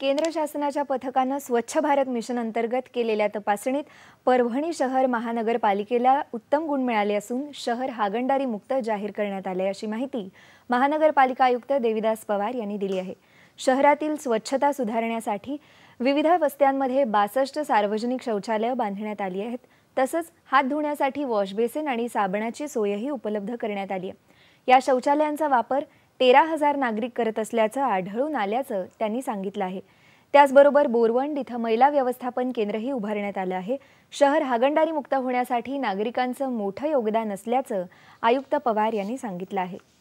केंद्र शासनाच्या पथकानं स्वच्छ भारत मिशन अंतर्गत केलेल्या तपासणीत परभणी शहर महानगरपालिकेला उत्तम गुण मिळाले असून शहर हागणदारी मुक्त जाहीर करण्यात आले अशी माहिती महानगरपालिका आयुक्त देविदास पवार यांनी दिली आहे शहरातील स्वच्छता सुधारण्यासाठी विविध वस्त्यांमध्ये बासष्ट सार्वजनिक शौचालय बांधण्यात आली आहेत तसंच हात धुण्यासाठी वॉशबेसिन आणि साबणाची सोयही उपलब्ध करण्यात आली आहे या शौचालयांचा वापर तेरा हजार नागरिक करत असल्याचं आढळून आल्याचं त्यांनी सांगितलं आहे त्याचबरोबर बोरवंड इथं महिला व्यवस्थापन केंद्रही उभारण्यात आलं आहे शहर हागंडारी मुक्त होण्यासाठी नागरिकांचं मोठं योगदान असल्याचं आयुक्त पवार यांनी सांगितलं आहे